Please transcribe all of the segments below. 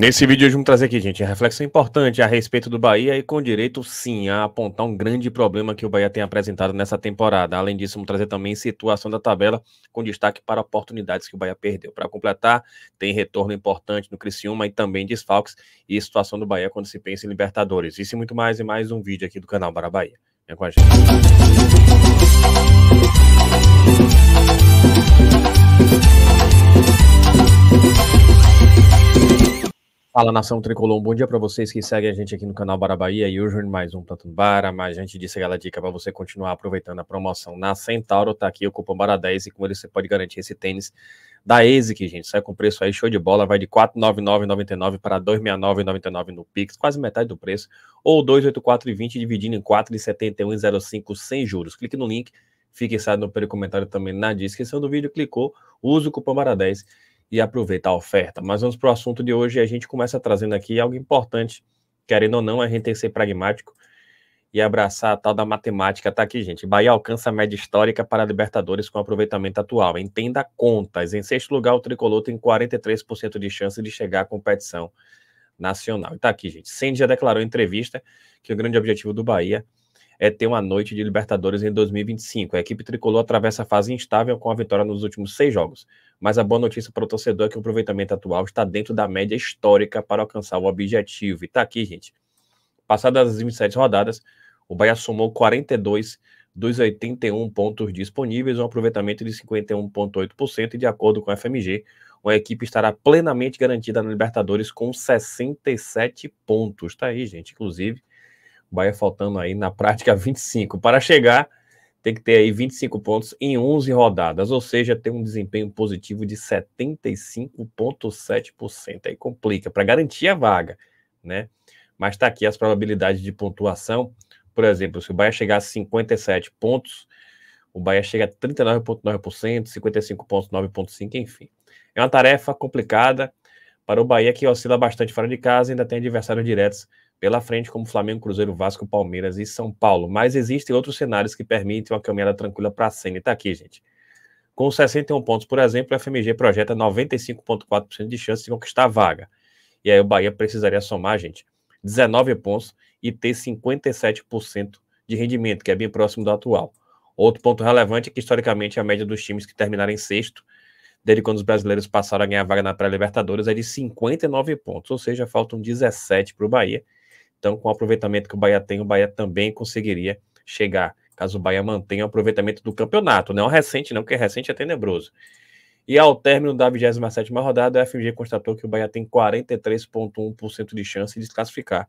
Nesse vídeo hoje vamos trazer aqui, gente, reflexão importante a respeito do Bahia e com direito, sim, a apontar um grande problema que o Bahia tem apresentado nessa temporada. Além disso, vamos trazer também situação da tabela com destaque para oportunidades que o Bahia perdeu. Para completar, tem retorno importante no Criciúma e também desfalques e situação do Bahia quando se pensa em Libertadores. Isso e muito mais em mais um vídeo aqui do canal Bara Bahia. Vem com a gente. Música Fala nação tricolor, um bom dia para vocês que seguem a gente aqui no canal Barabaia e hoje mais um tanto Bara, Mas antes disso, aquela dica para você continuar aproveitando a promoção na Centauro, tá aqui o cupom Bara10 e com ele você pode garantir esse tênis da ESIC, gente. Sai com preço aí show de bola, vai de R$ 499,99 para R$ 269,99 no Pix, quase metade do preço, ou R$ 284,20 dividindo em R$ 4,71,05 sem juros. Clique no link, fique sabendo pelo comentário também na descrição do vídeo, clicou, use o cupom Bara10 e aproveitar a oferta. Mas vamos para o assunto de hoje e a gente começa trazendo aqui algo importante. Querendo ou não, a gente tem que ser pragmático e abraçar a tal da matemática. Está aqui, gente. Bahia alcança a média histórica para a Libertadores com aproveitamento atual. Entenda contas. Em sexto lugar, o tricolor tem 43% de chance de chegar à competição nacional. Está aqui, gente. Sandy já declarou em entrevista que o grande objetivo do Bahia é ter uma noite de Libertadores em 2025. A equipe tricolor atravessa a fase instável com a vitória nos últimos seis jogos mas a boa notícia para o torcedor é que o aproveitamento atual está dentro da média histórica para alcançar o objetivo. E está aqui, gente. Passadas as 27 rodadas, o Bahia somou 42 dos 81 pontos disponíveis, um aproveitamento de 51,8%, e de acordo com a FMG, a equipe estará plenamente garantida na Libertadores com 67 pontos. Está aí, gente. Inclusive, o Bahia faltando aí na prática 25 para chegar tem que ter aí 25 pontos em 11 rodadas, ou seja, tem um desempenho positivo de 75,7%. Aí complica para garantir a vaga, né? Mas está aqui as probabilidades de pontuação. Por exemplo, se o Bahia chegar a 57 pontos, o Bahia chega a 39,9%, 55,9,5%, enfim. É uma tarefa complicada para o Bahia que oscila bastante fora de casa e ainda tem adversários diretos pela frente, como Flamengo, Cruzeiro, Vasco, Palmeiras e São Paulo. Mas existem outros cenários que permitem uma caminhada tranquila para a cena. E tá aqui, gente. Com 61 pontos, por exemplo, a FMG projeta 95,4% de chance de conquistar a vaga. E aí o Bahia precisaria somar, gente, 19 pontos e ter 57% de rendimento, que é bem próximo do atual. Outro ponto relevante é que, historicamente, a média dos times que terminaram em sexto, desde quando os brasileiros passaram a ganhar vaga na pré-Libertadores, é de 59 pontos, ou seja, faltam 17 para o Bahia então, com o aproveitamento que o Bahia tem, o Bahia também conseguiria chegar, caso o Bahia mantenha o aproveitamento do campeonato. Né? Não recente, não, porque recente é tenebroso. E ao término da 27 rodada, a FMG constatou que o Bahia tem 43,1% de chance de se classificar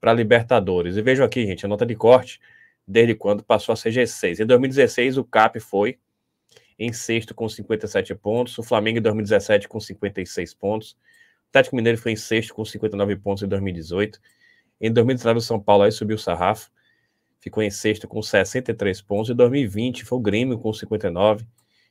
para Libertadores. E vejo aqui, gente, a nota de corte desde quando passou a ser G6. Em 2016, o CAP foi em sexto com 57 pontos, o Flamengo em 2017 com 56 pontos, o Atlético Mineiro foi em sexto com 59 pontos em 2018. Em 2019, o São Paulo aí subiu o sarrafo, ficou em sexto com 63 pontos. Em 2020 foi o Grêmio com 59,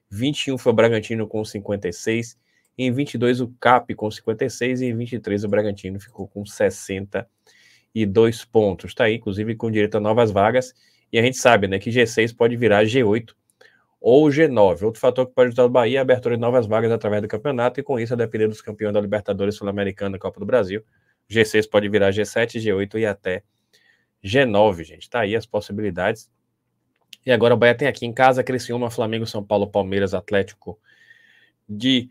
21 foi o Bragantino com 56, em 22 o CAP com 56 e em 23 o Bragantino ficou com 62 pontos. Está aí, inclusive, com direito a novas vagas. E a gente sabe né, que G6 pode virar G8 ou G9. Outro fator que pode ajudar o Bahia é a abertura de novas vagas através do campeonato e, com isso, a depender dos campeões da Libertadores Sul-Americana e Copa do Brasil, G6 pode virar G7, G8 e até G9, gente. Tá aí as possibilidades. E agora o Bahia tem aqui em casa Criciúma, Flamengo, São Paulo, Palmeiras, Atlético de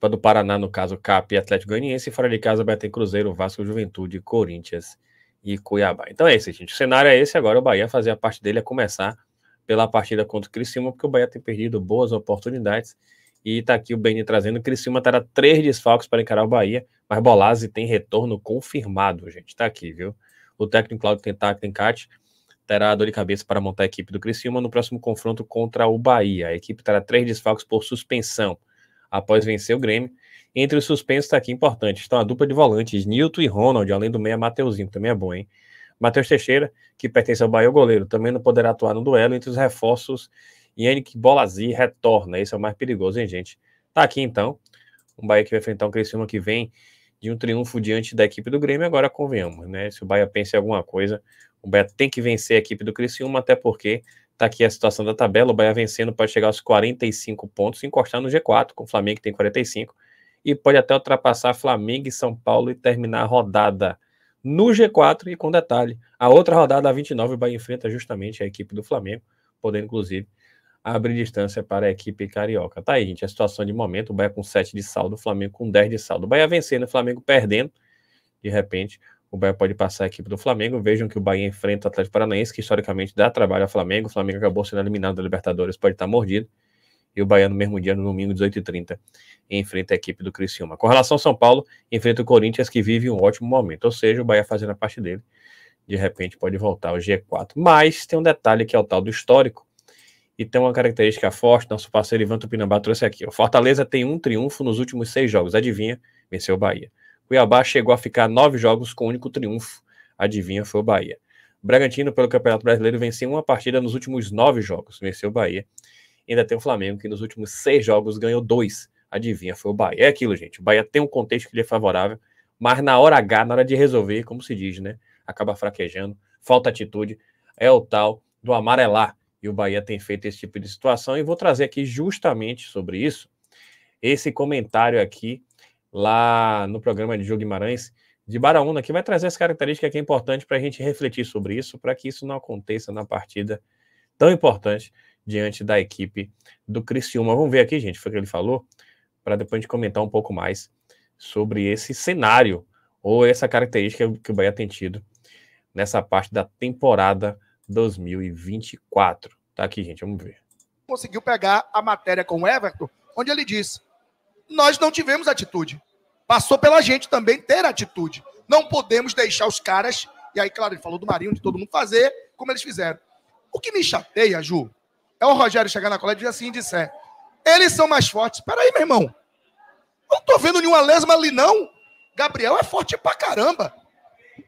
do Paraná, no caso, CAP e Atlético Goianiense. E fora de casa, o Bahia tem Cruzeiro, Vasco, Juventude, Corinthians e Cuiabá. Então é esse, gente. O cenário é esse. Agora o Bahia fazer a parte dele é começar pela partida contra o Criciúma, porque o Bahia tem perdido boas oportunidades. E tá aqui o Beni trazendo. Criciúma terá três desfalques para encarar o Bahia. Mas Bolazzi tem retorno confirmado, gente. Tá aqui, viu? O técnico Claudio Tencati terá dor de cabeça para montar a equipe do Criciúma no próximo confronto contra o Bahia. A equipe terá três desfalques por suspensão após vencer o Grêmio. Entre os suspensos está aqui importante. Estão a dupla de volantes, Nilton e Ronald, além do meia Mateuzinho, também é bom, hein? Matheus Teixeira, que pertence ao Bahia, é o goleiro, também não poderá atuar no duelo. Entre os reforços, Yannick Bolazi retorna. Esse é o mais perigoso, hein, gente? Tá aqui então. Um Bahia que vai enfrentar um Criciúma que vem de um triunfo diante da equipe do Grêmio, agora convenhamos, né? Se o Bahia pensa em alguma coisa, o Bahia tem que vencer a equipe do Criciúma, até porque tá aqui a situação da tabela, o Bahia vencendo pode chegar aos 45 pontos e encostar no G4, com o Flamengo que tem 45, e pode até ultrapassar Flamengo e São Paulo e terminar a rodada no G4 e com detalhe, a outra rodada, a 29, o Bahia enfrenta justamente a equipe do Flamengo, podendo inclusive abre distância para a equipe carioca. Tá aí, gente, a situação de momento, o Bahia com 7 de saldo, o Flamengo com 10 de saldo. O Bahia vencendo, o Flamengo perdendo. De repente, o Bahia pode passar a equipe do Flamengo. Vejam que o Bahia enfrenta o Atlético Paranaense, que historicamente dá trabalho ao Flamengo. O Flamengo acabou sendo eliminado da Libertadores, pode estar mordido. E o Bahia no mesmo dia, no domingo, 18h30, enfrenta a equipe do Criciúma. Com relação ao São Paulo, enfrenta o Corinthians, que vive um ótimo momento. Ou seja, o Bahia fazendo a parte dele, de repente pode voltar ao G4. Mas tem um detalhe que é o tal do histórico e tem uma característica forte. Nosso parceiro Ivan Tupinambá trouxe aqui. O Fortaleza tem um triunfo nos últimos seis jogos. Adivinha? Venceu o Bahia. Cuiabá chegou a ficar nove jogos com o único triunfo. Adivinha? Foi o Bahia. Bragantino, pelo Campeonato Brasileiro, venceu uma partida nos últimos nove jogos. Venceu o Bahia. E ainda tem o Flamengo, que nos últimos seis jogos ganhou dois. Adivinha? Foi o Bahia. É aquilo, gente. O Bahia tem um contexto que lhe é favorável, mas na hora H, na hora de resolver, como se diz, né? Acaba fraquejando, falta atitude. É o tal do amarelar e o Bahia tem feito esse tipo de situação. E vou trazer aqui justamente sobre isso esse comentário aqui lá no programa de Júlio Guimarães de Baraúna, que vai trazer essa característica que é importante para a gente refletir sobre isso, para que isso não aconteça na partida tão importante diante da equipe do Criciúma. Vamos ver aqui, gente, foi o que ele falou, para depois a gente comentar um pouco mais sobre esse cenário ou essa característica que o Bahia tem tido nessa parte da temporada 2024. Tá aqui, gente, vamos ver. Conseguiu pegar a matéria com o Everton, onde ele disse: Nós não tivemos atitude. Passou pela gente também ter atitude. Não podemos deixar os caras. E aí, claro, ele falou do Marinho, de todo mundo fazer, como eles fizeram. O que me chateia, Ju, é o Rogério chegar na colégio e dizer assim: disser, eles são mais fortes. Peraí, meu irmão. Não tô vendo nenhuma lesma ali, não. Gabriel é forte pra caramba.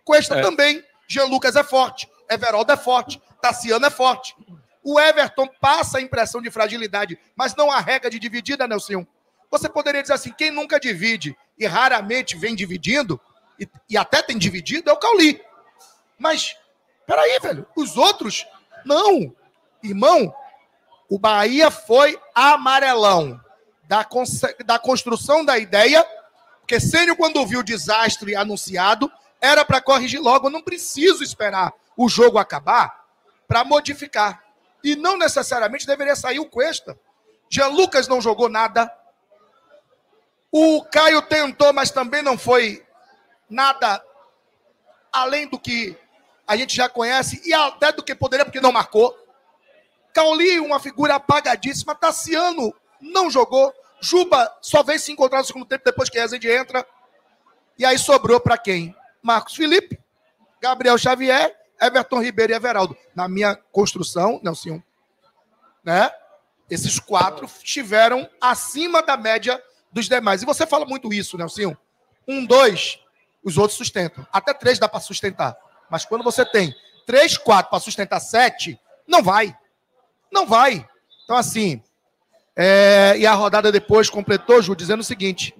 Cuesta é. também. Jean Lucas é forte. Everaldo é forte, Tassiano é forte. O Everton passa a impressão de fragilidade, mas não há regra de dividida, Nelson. Você poderia dizer assim: quem nunca divide e raramente vem dividindo, e, e até tem dividido, é o Cauli. Mas, peraí, velho, os outros, não. Irmão, o Bahia foi amarelão da, da construção da ideia, porque Sênio, quando viu o desastre anunciado, era para corrigir logo, não preciso esperar o jogo acabar para modificar. E não necessariamente deveria sair o Cuesta. Jean Lucas não jogou nada. O Caio tentou, mas também não foi nada além do que a gente já conhece e até do que poderia, porque não marcou. Cauli, uma figura apagadíssima. Tassiano não jogou. Juba só vem se encontrar no segundo tempo depois que Rezende entra. E aí sobrou para quem? Marcos Felipe, Gabriel Xavier Everton Ribeiro e Everaldo. Na minha construção, não, senhor, né? Esses quatro estiveram acima da média dos demais. E você fala muito isso, Nelsinho. Né, um, dois, os outros sustentam. Até três dá para sustentar. Mas quando você tem três, quatro para sustentar sete, não vai. Não vai. Então, assim. É... E a rodada depois completou, Ju, dizendo o seguinte: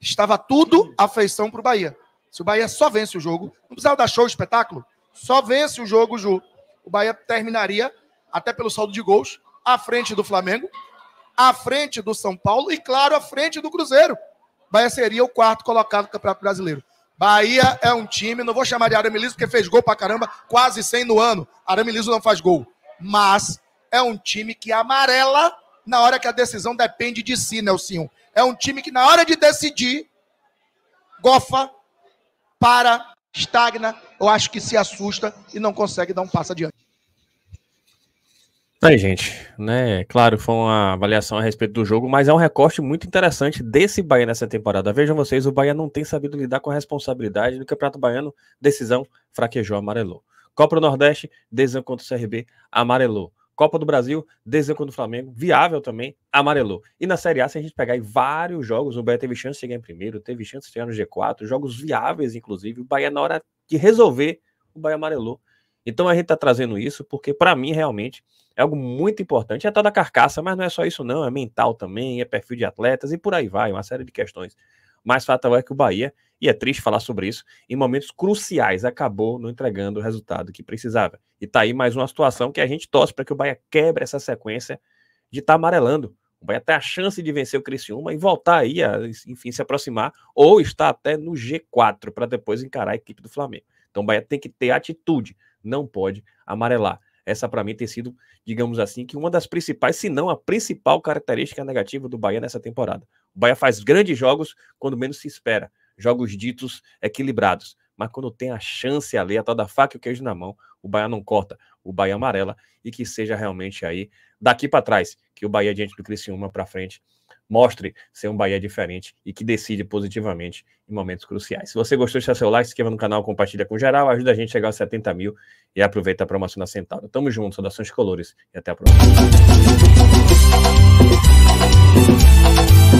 estava tudo a feição para o Bahia. Se o Bahia só vence o jogo, não precisava dar show, espetáculo. Só vence o jogo o Ju. O Bahia terminaria, até pelo saldo de gols, à frente do Flamengo, à frente do São Paulo e, claro, à frente do Cruzeiro. Bahia seria o quarto colocado do Campeonato Brasileiro. Bahia é um time, não vou chamar de Arame Liso porque fez gol pra caramba, quase 100 no ano. Arame Liso não faz gol. Mas é um time que amarela na hora que a decisão depende de si, Nelsinho. É um time que na hora de decidir, gofa para estagna, eu acho que se assusta e não consegue dar um passo adiante. Aí, gente, né? Claro, foi uma avaliação a respeito do jogo, mas é um recorte muito interessante desse Bahia nessa temporada. Vejam vocês, o Bahia não tem sabido lidar com a responsabilidade no Campeonato Baiano, decisão fraquejou, amarelou. Copa do Nordeste, decisão contra o CRB, amarelou. Copa do Brasil, desenho contra o Flamengo, viável também, amarelou. E na Série A, se a gente pegar vários jogos, o Bahia teve chance de chegar em primeiro, teve chance de chegar no G4, jogos viáveis, inclusive, o Bahia, na hora de resolver, o Bahia amarelou. Então a gente está trazendo isso porque, para mim, realmente, é algo muito importante. É tal da carcaça, mas não é só isso, não. É mental também, é perfil de atletas e por aí vai, uma série de questões mais fatal é que o Bahia, e é triste falar sobre isso, em momentos cruciais acabou não entregando o resultado que precisava. E tá aí mais uma situação que a gente torce para que o Bahia quebre essa sequência de estar tá amarelando. O Bahia tem a chance de vencer o Criciúma e voltar aí a, enfim, se aproximar, ou estar até no G4 para depois encarar a equipe do Flamengo. Então o Bahia tem que ter atitude, não pode amarelar. Essa, para mim, tem sido, digamos assim, que uma das principais, se não a principal característica negativa do Bahia nessa temporada. O Bahia faz grandes jogos quando menos se espera, jogos ditos equilibrados. Mas quando tem a chance ali, a tal da faca e o queijo na mão, o Bahia não corta, o Bahia amarela e que seja realmente aí daqui para trás, que o Bahia diante do Criciúma para frente mostre ser um Bahia diferente e que decide positivamente em momentos cruciais. Se você gostou, deixa seu like, se inscreva no canal, compartilha com geral, ajuda a gente a chegar aos 70 mil e aproveita a promoção da Centauro. Tamo junto, saudações colores e até a próxima.